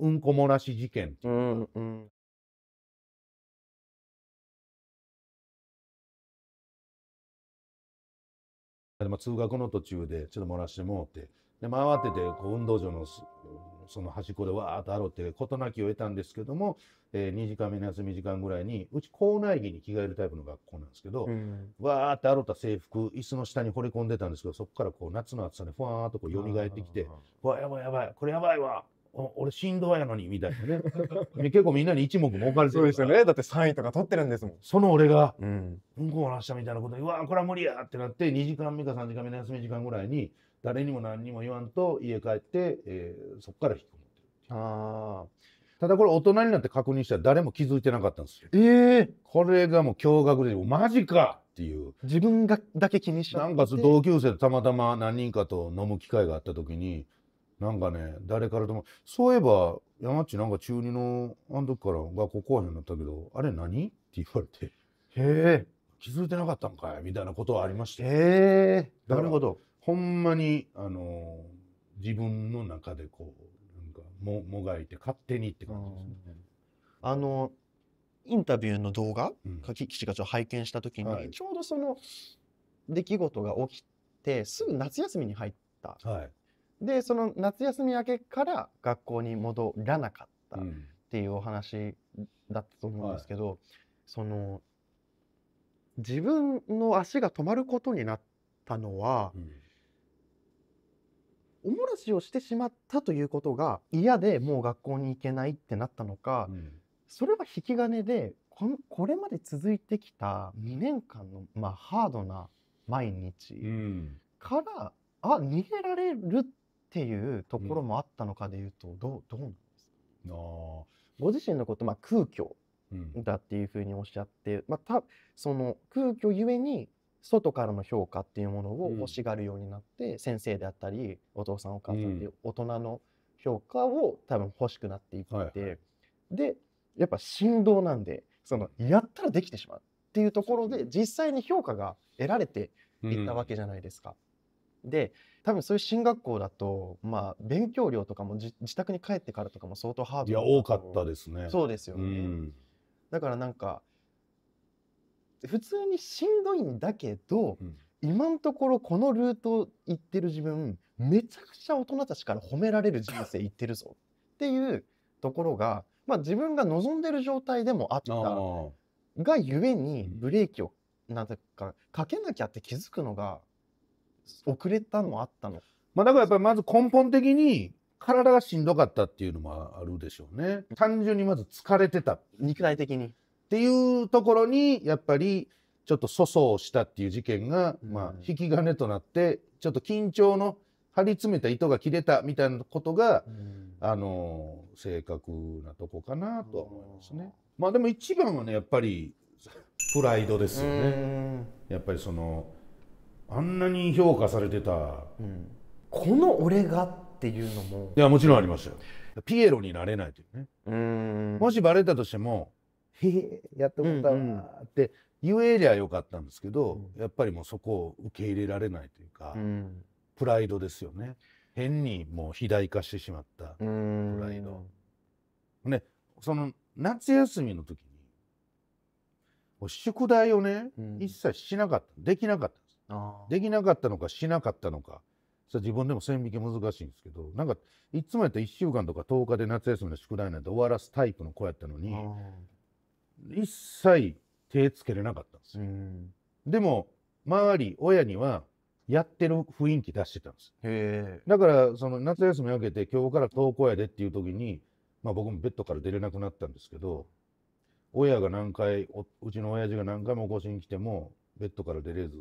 うんこ漏らし事件っていうか、うんうん、でまあ、通学の途中でちょっと漏らしてもうてで、まあ、慌ててこう運動場のその端っこでわーっとあろうって事なきを得たんですけども、えー、2時間目の休み時間ぐらいにうち校内着に着替えるタイプの学校なんですけど、うん、わーってあろうた制服椅子の下に惚れ込んでたんですけどそこからこう夏の暑さでふわーっとこう蘇ってきて「わやばいやばいこれやばいわ俺しんどいやのにみたいなね結構みんなに一目置かれてるそうですよねだって3位とか取ってるんですもんその俺がうんこうなしたみたいなことにうわこれは無理やってなって2時間目か3時間目の休み時間ぐらいに誰にも何にも言わんと家帰って、えー、そこから引き込むってあただこれ大人になって確認したら誰も気づいてなかったんですよええー、これがもう驚愕でマジかっていう自分がだけ気にしなんか同級生とたまたま何人かと飲む機会があった時に「なんかね誰からでもそういえば山内なんか中2のあの時から学校後編になったけどあれ何って言われてへえ気づいてなかったんかいみたいなことはありましたへえなるほどほんまにあの自分の中でこうなんかももがいて勝手にって感じですね。あのインタビューの動画、うん、岸課長拝見した時に、はい、ちょうどその出来事が起きてすぐ夏休みに入ったでその夏休み明けから学校に戻らなかったっていうお話だったと思うんですけど、はい、その自分の足が止まることになったのは、うん、おもらしをしてしまったということが嫌でもう学校に行けないってなったのか、うん、それは引き金でここれまで続いてきた2年間の、まあ、ハードな毎日から、うん、あ逃げられるっっていうところもあったのかでいうと、どうどうなんですかご自身のこと、まあ、空虚だっていうふうにおっしゃって、まあ、たその空虚ゆえに外からの評価っていうものを欲しがるようになって、先生であったりお父さんお母さんっていう大人の評価を多分欲しくなっていって、はいはい、でやっぱ振動なんでそのやったらできてしまうっていうところで実際に評価が得られていったわけじゃないですか。うん、で多分そういう進学校だと、まあ、勉強量とかも自宅に帰ってからとかも相当ハードいや多かったですねそうですよね、うん、だからなんか普通にしんどいんだけど、うん、今のところこのルート行ってる自分めちゃくちゃ大人たちから褒められる人生行ってるぞっていうところが、まあ、自分が望んでる状態でもあったがゆえにブレーキをなんてかかけなきゃって気づくのが遅れたのあったのまあだからやっぱりまず根本的に体がしんどかったっていうのもあるでしょうね単純にまず疲れてたっ肉体的にていうところにやっぱりちょっと粗相をしたっていう事件が、まあ、引き金となってちょっと緊張の張り詰めた糸が切れたみたいなことが、あの正確なとこかなとは思いますね。まあでも一番はねやっぱりプライドですよね。やっぱりそのあんなに評価されてた、うん、この俺がっていうのもいやもちろんありましたよピエロになれないというねうもしバレたとしても「へえやったことあるな」って言えりゃよかったんですけど、うん、やっぱりもうそこを受け入れられないというか、うん、プライドですよね変にもう肥大化してしまったプライド。ねその夏休みの時に宿題をね、一切しなかったできなかったできなかったのかしなかったのかそれ自分でも線引き難しいんですけどなんかいつもやったら1週間とか10日で夏休みの宿題なんて終わらすタイプの子やったのに一切手つけれなかったんですよ。でも周り親にはやってる雰囲気出してたんですだからその夏休み明けて今日から登校やでっていう時に、まあ、僕もベッドから出れなくなったんですけど親が何回うちの親父が何回もお越しに来てもベッドから出れず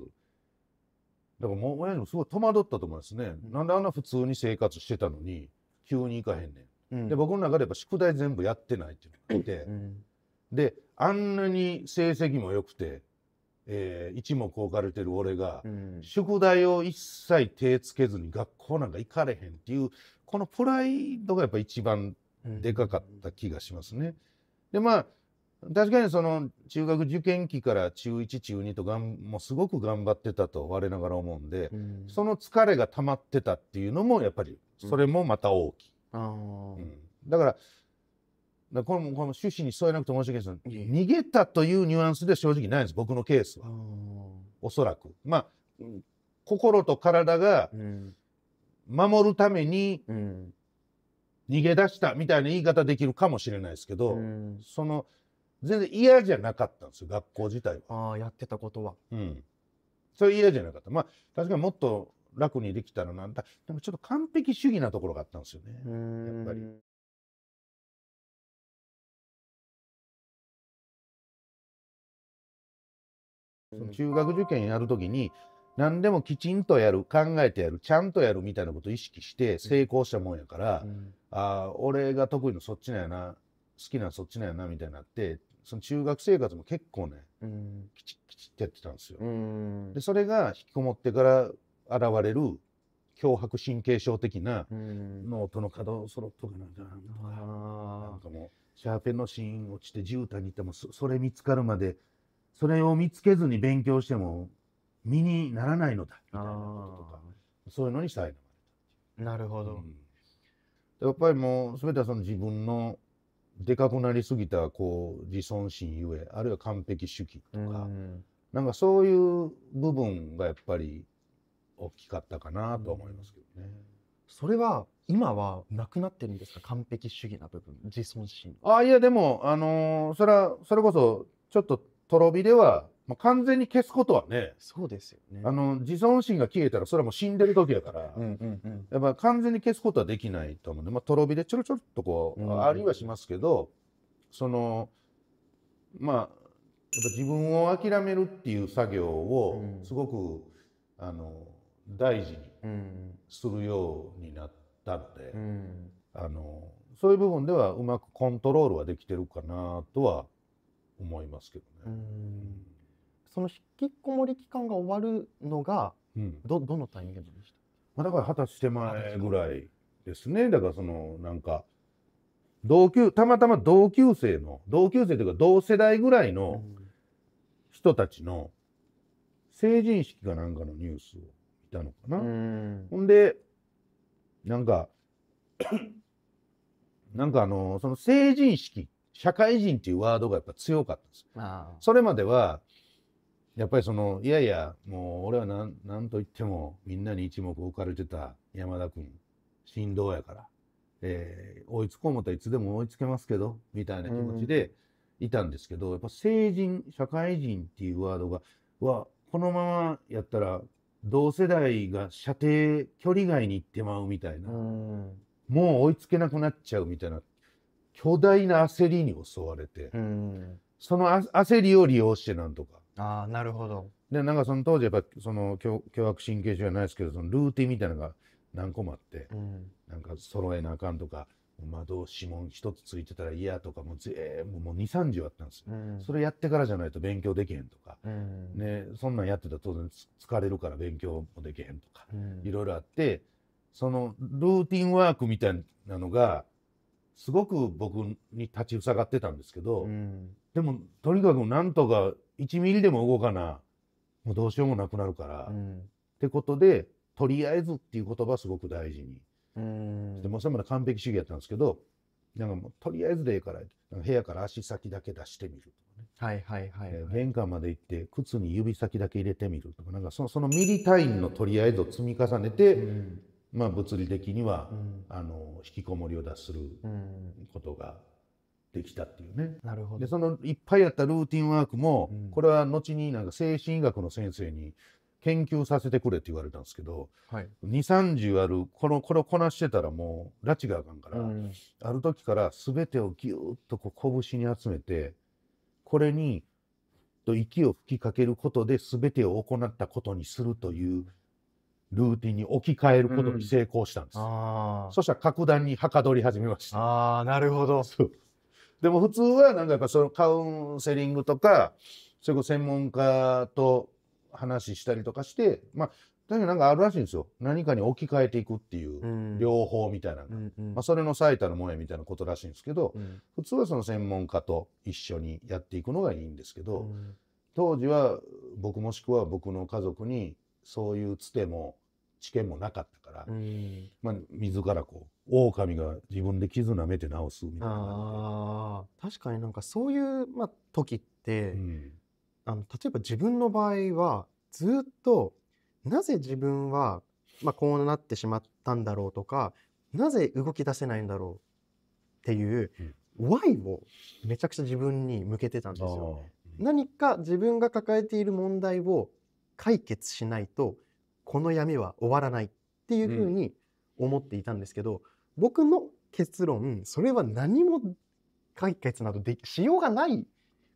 だからもう親父もすごい戸惑ったと思いますね、うん、なんであんな普通に生活してたのに急に行かへんねん、うん、で僕の中でやっぱ宿題全部やってないっていうのがいて、うん、であんなに成績も良くて、えー、一目置かれてる俺が、宿題を一切手つけずに学校なんか行かれへんっていうこのプライドがやっぱ一番でかかった気がしますね。でまあ確かにその中学受験期から中1中2とがんもうすごく頑張ってたと我ながら思うんで、うん、その疲れが溜まってたっていうのもやっぱりそれもまた大きい、うんうん、だからここの趣旨に添えなくて申し訳ないです逃げたというニュアンスで正直ないんです僕のケースはおそらくまあ心と体が守るために、逃げ出したみたいな言い方できるかもしれないですけど、その全然嫌じゃなかったんですよ学校自体は。あやってたことは。うん、それ嫌じゃなかった。まあ確かにもっと楽にできたらなんだでもちょっと完璧主義なところがあったんですよねやっぱり。その中学受験やるときに何でもきちんとやる考えてやるちゃんとやるみたいなことを意識して成功したもんやから、うん、あ俺が得意のそっちなんやな好きなそっちなんやなみたいになってその中学生活も結構ね、うん、きちきちってやってたんですよ。うん、でそれが引きこもってから現れる強迫神経症的なノートの角そろっとかなんかなんとかなんかもうシャーペンの芯落ちて絨毯に行ってもそれ見つかるまでそれを見つけずに勉強しても身にならないのだみたいなこととかそういうのに苛まれたなるほど、うん、やっぱりもう全てはその自分のでかくなりすぎたこう自尊心ゆえあるいは完璧主義とか、うん、なんかそういう部分がやっぱり大きかったかなと思いますけどね。うん、それは今はなくなってるんですか完璧主義な部分自尊心あいやでもあのー、それはそれこそちょっととろ火では、まあ、完全に消すことはねそうですよねあの自尊心が消えたらそれはもう死んでる時やから、うんうんうん、やっぱ完全に消すことはできないと思うんで、まあ、とろ火でちょろちょろっとこう、うんうん、ありはしますけどそのまあやっぱ自分を諦めるっていう作業をすごく、うん、あの大事にするようになったので、うん、あのそういう部分ではうまくコントロールはできてるかなとは思いますけどね。その引きこもり期間が終わるのが、うん、どどのタイミングでしたまあだから二十歳手前ぐらいですねだからそのなんか同級たまたま同級生の同級生というか同世代ぐらいの人たちの成人式かなんかのニュースを見たのかな。ほんでなんか <coughs> なんかあのその成人式っ社会人っていうワードがやっぱ強かったんですそれまではやっぱりそのいやいやもう俺は何何と言ってもみんなに一目置かれてた山田君振動やから、えー、追いつこう思ったらいつでも追いつけますけどみたいな気持ちでいたんですけど、うん、やっぱ成人社会人っていうワードがわこのままやったら同世代が射程距離外に行ってまうみたいな、うん、もう追いつけなくなっちゃうみたいな巨大な焦りに襲われて、その焦りを利用してなんとか。あなるほどでなんかその当時やっぱその凶悪神経症じゃないですけどそのルーティンみたいなのが何個もあって、うん、なんか揃えなあかんとか窓指紋一つついてたら嫌とかもう全部もう2 3 0あったんですよ、うん、それやってからじゃないと勉強できへんとか、うん、ね、そんなんやってたら当然疲れるから勉強もできへんとか、いろいろあってそのルーティンワークみたいなのがすごく僕に立ちふさがってたんですけど、うん、でもとにかくなんとか1ミリでも動かなもうどうしようもなくなるから、うん、ってことでとりあえずっていう言葉すごく大事に、うん、でもそれまで完璧主義やったんですけどなんかもうとりあえずでええから部屋から足先だけ出してみるとかね、はいはいはい、はい玄関まで行って靴に指先だけ入れてみるとかなんかそのそのミリ単位のとりあえずを積み重ねて、うん、まあ、物理的には、うん、あの引きこもりを脱することができたっていうね。なるほどでそのいっぱいやったルーティンワークも、うん、これは後になんか精神医学の先生に研究させてくれって言われたんですけど、はい、2 3 0あるこのこれをこなしてたらもう拉致があかんから、うん、ある時から全てをぎゅっとこう拳に集めてこれに息を吹きかけることで全てを行ったことにするというルーティンに置き換えることに成功したんです、うん、そしたら格段にはかどり始めましたああなるほどでも普通はなんかやっぱそのカウンセリングとかそれこそ専門家と話したりとかしてまあ確かになんかあるらしいんですよ何かに置き換えていくっていう両方みたいな、うん、まあ、それの最たるもんやみたいなことらしいんですけど、うん、普通はその専門家と一緒にやっていくのがいいんですけど、当時は僕もしくは僕の家族にそういうつても知見もなかったから、うん、まあ、自らこう狼が自分で絆なめて直すみたいな確かになんかそういう、まあ、時って、うん、あの例えば自分の場合はずっとなぜ自分は、まあ、こうなってしまったんだろうとかなぜ動き出せないんだろうっていう、うん、Y をめちゃくちゃ自分に向けてたんですよ。何か自分が抱えている問題を解決しないとこの闇は終わらないっていうふうに思っていたんですけど、うん、僕の結論それは何も解決などでしようがない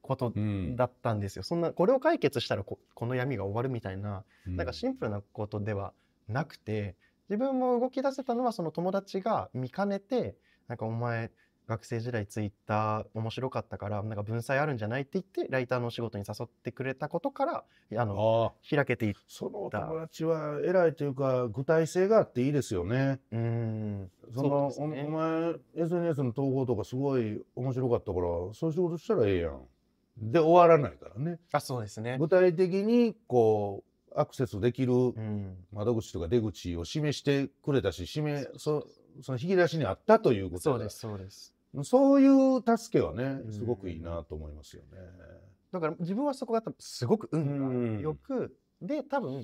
ことだったんですよ、うん、そんなこれを解決したらこの闇が終わるみたいな、うん、なんかシンプルなことではなくて自分も動き出せたのはその友達が見かねてなんかお前学生時代ツイッター面白かったからなんか文才あるんじゃないって言ってライターのお仕事に誘ってくれたことからあの開けていったそのお友達は偉いというか具体性があっていいですよね。うんその、ね、お前 SNS の統合とかすごい面白かったからそういう仕事したらええやん。で終わらないからね。あそうですね具体的にこうアクセスできる窓口とか出口を示してくれたし、示そその引き出しにあったということそうですそうですそういう助けはね、すごくいいなと思いますよね。だから自分はそこがすごく運がよく、で、多分、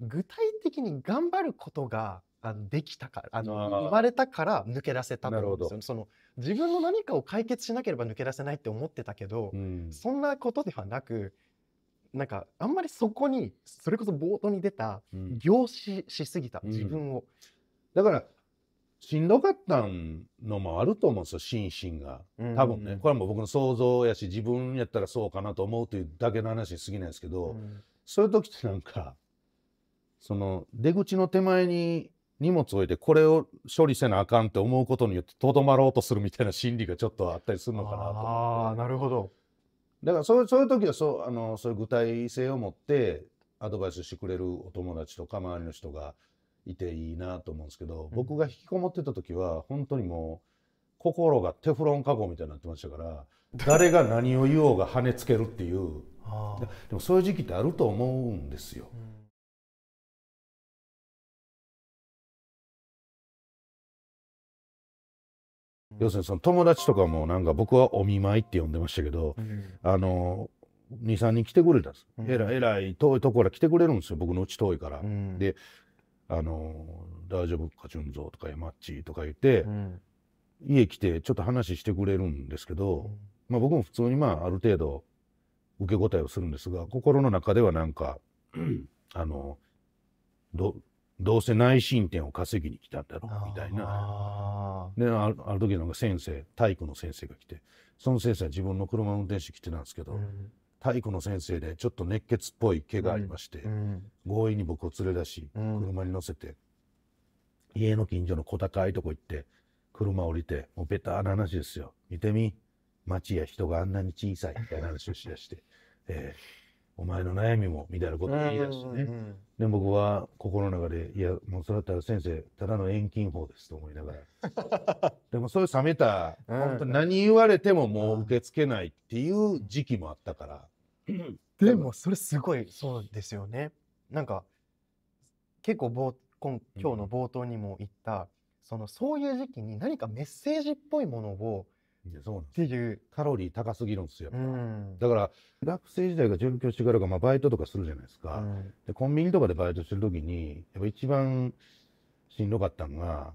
具体的に頑張ることがあのできたからあの生まれたから抜け出せたと思うんですよ、その自分の何かを解決しなければ抜け出せないって思ってたけど、うん、そんなことではなくなんかあんまりそこにそれこそ冒頭に出た凝視しすぎた、うん、自分を、だからしんどかったのもあると思うんですよ心身が多分ね、これはもう僕の想像やし自分やったらそうかなと思うというだけの話に過ぎないですけど、うん、そういう時ってなんかその出口の手前に荷物を置いてこれを処理せなあかんって思うことによってとどまろうとするみたいな心理がちょっとあったりするのかなとあなるほどだからそうそういう時はそうあのそういう具体性を持ってアドバイスしてくれるお友達とか周りの人が。うんいていいなと思うんですけど、うん、僕が引きこもってた時は本当にもう心がテフロン加工みたいになってましたから誰が何を言おうが跳ねつけるっていう <laughs> でもそういう時期ってあると思うんですよ。うん要するにその友達とかもなんか僕はお見舞いって呼んでましたけど、うん、あの23人来てくれたんです、うん、えらいえらい遠いところから来てくれるんですよ僕のうち遠いから、うん、であの大丈夫かチュンゾーとかえマッチとか言って、うん、家来てちょっと話してくれるんですけど、まあ、僕も普通にまあある程度受け答えをするんですが心の中ではなんか、<clears throat> あのどどうせ内申点を稼ぎに来たんだろうみたいな。である時なんか先生体育の先生が来てその先生は自分の車の運転手来てたんですけど、うん、体育の先生でちょっと熱血っぽい毛がありまして、うん、強引に僕を連れ出し、うん、車に乗せて家の近所の小高いとこ行って車降りてもうベターな話ですよ見てみ街や人があんなに小さいみたいな話をしだして、<laughs> えー、お前の悩みもみたいなことを言い出してね、うん、で僕は心の中でいやもうそれだったら先生ただの遠近法ですと思いながら <laughs> でもそういう冷めた、本当何言われてももう受け付けないっていう時期もあったから。でもそれすごいそうですよね。なんか結構冒今今日の冒頭にも言った、そのそういう時期に何かメッセージっぽいものをうっていうカロリー高すぎるんですよ、だから学生時代が上京してからか、まあ、バイトとかするじゃないですか、うん、でコンビニとかでバイトしてる時にやっぱ一番しんどかったのが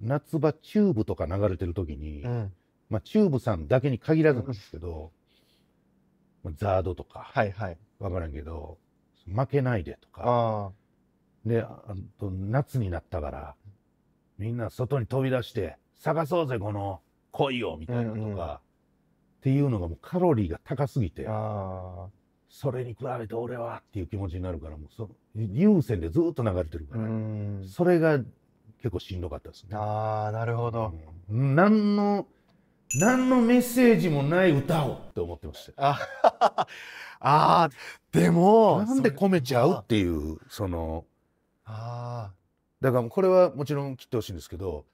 夏場チューブとか流れてる時に、うん、まあ、チューブさんだけに限らずなんですけど、うんザードとか、はいはい、分からんけど負けないでとかであと夏になったからみんな外に飛び出して探そうぜこの恋をみたいなとか、うんうん、っていうのがもうカロリーが高すぎてそれに比べて俺はっていう気持ちになるからもうそ優先でずっと流れてるから、それが結構しんどかったですね。あなるほど、うん、何の何のメッセージもない歌をって思ってましたあ <laughs> あでもなんで込めちゃうっていうそのああだからこれはもちろん切ってほしいんですけど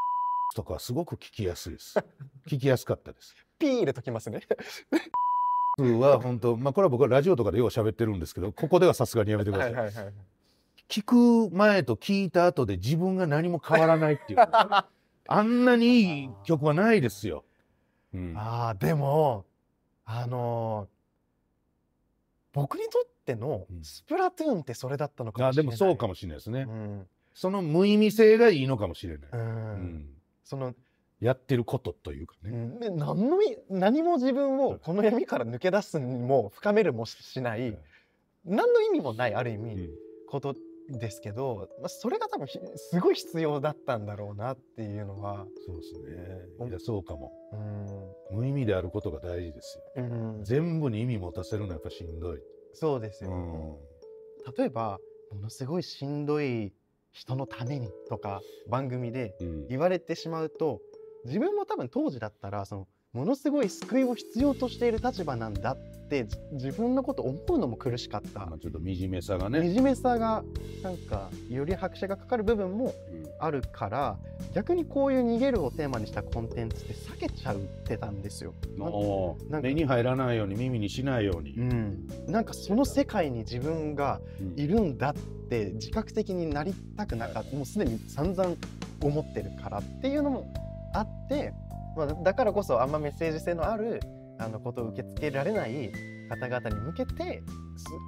<laughs> とかすごく聞きやすいです聞きやすかったです <laughs> ピーで解ときますねは本当まあこれは僕はラジオとかでよう喋ってるんですけどここではさすがにやめてくださいはいはいはい、聞く前と聞いた後で自分が何も変わらないっていうあんなにいい曲はないですよ。うん、あでもあのー、僕にとってのスプラトゥーンってそれだったのかもしれない、うん、あでもそうかもしれないですね、うん、その無意味性がいいのかもしれない、うんそのやってることというかね、で何の何も自分をこの闇から抜け出すにも深めるもしない、何の意味もないある意味、ことですけど、まあ、それが多分すごい必要だったんだろうなっていうのはそうですねいやそうかも、うん、無意味であることが大事ですよ、うん、全部に意味持たせるのはやっぱしんどいそうですよ、うん、例えばものすごいしんどい人のためにとか番組で言われてしまうと、自分も多分当時だったらその「ものすごい救いを必要としている立場なんだって自分のこと思うのも苦しかった、まあ、ちょっと惨めさがね惨めさがなんかより拍車がかかる部分もあるから、うん、逆にこういう「逃げる」をテーマにしたコンテンツって避けちゃってたんですよ。なんか目に入らないように耳にしないように、うん、なんかその世界に自分がいるんだって自覚的になりたくなかった、うん、もうすでに散々思ってるからっていうのもあって。まあ、だからこそあんまメッセージ性のあるあのことを受け付けられない方々に向けて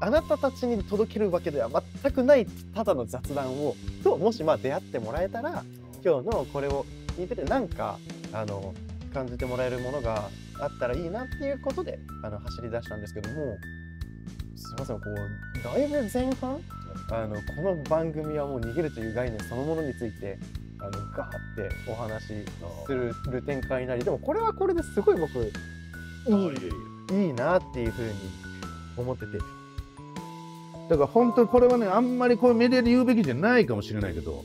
あなたたちに届けるわけでは全くないただの雑談をともしまあ出会ってもらえたら今日のこれを聞いててなんかあの感じてもらえるものがあったらいいなっていうことであの走り出したんですけどもすいませんこうだいぶ前半あのこの番組はもう逃げるという概念そのものについてあのガーってお話しするる展開になりでもこれはこれですごい僕いいいいなっていうふうに思っててだから本当これはねあんまりこうメディアで言うべきじゃないかもしれないけど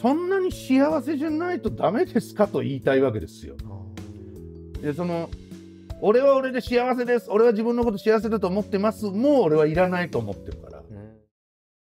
そんなに幸せじゃないとダメですかと言いたいわけですよ。でその俺は俺で幸せです俺は自分のこと幸せだと思ってますもう俺はいらないと思ってるから。